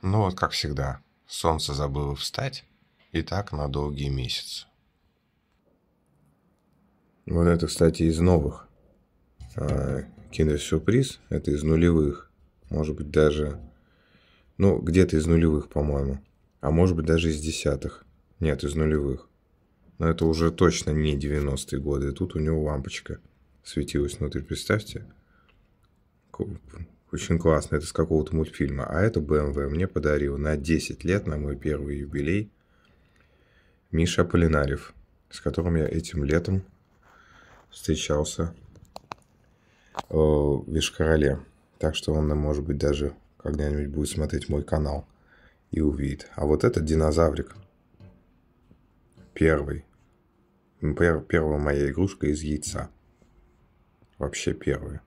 Ну вот как всегда, солнце забыло встать, и так на долгий месяц. Вот это, кстати, из новых. А киндер-сюрприз – это из нулевых. Может быть, даже... Ну, где-то из нулевых, по-моему. А может быть, даже из десятых. Нет, из нулевых. Но это уже точно не 90-е годы. тут у него лампочка светилась внутри, представьте. Очень классно, это с какого-то мультфильма. А это BMW эм мне подарил на 10 лет, на мой первый юбилей, Миша Полинарев, с которым я этим летом встречался э, в Вишкороле. Так что он, может быть, даже когда-нибудь будет смотреть мой канал и увидит. А вот этот динозаврик. Первый. Первая моя игрушка из яйца. Вообще первая.